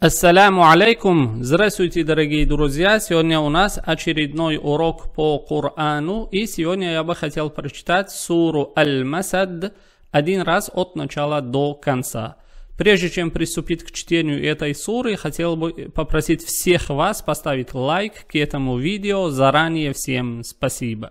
Ассаляму алейкум! Здравствуйте, дорогие друзья! Сегодня у нас очередной урок по Корану. И сегодня я бы хотел прочитать суру Аль-Масад один раз от начала до конца. Прежде чем приступить к чтению этой суры, хотел бы попросить всех вас поставить лайк к этому видео. Заранее всем спасибо.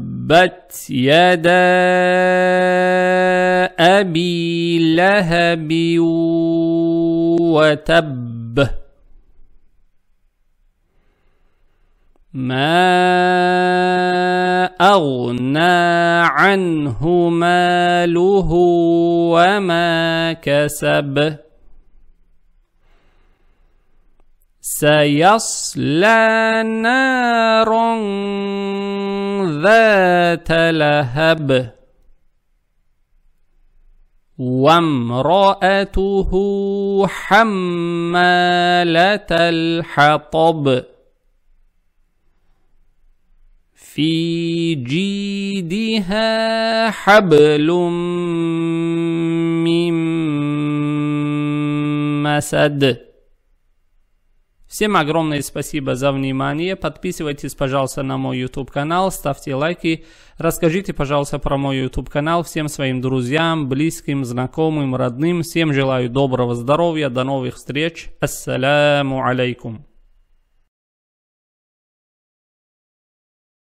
تبت يدا أبي لهب وتب ما أغنى عنه ماله وما كسب سيصلى نار ذات لهب وامرأته حمالة الحطب في جيدها حبل من مسد Всем огромное спасибо за внимание. Подписывайтесь, пожалуйста, на мой YouTube канал, ставьте лайки. Расскажите, пожалуйста, про мой YouTube канал всем своим друзьям, близким, знакомым, родным. Всем желаю доброго здоровья, до новых встреч. Ассаляму алейкум.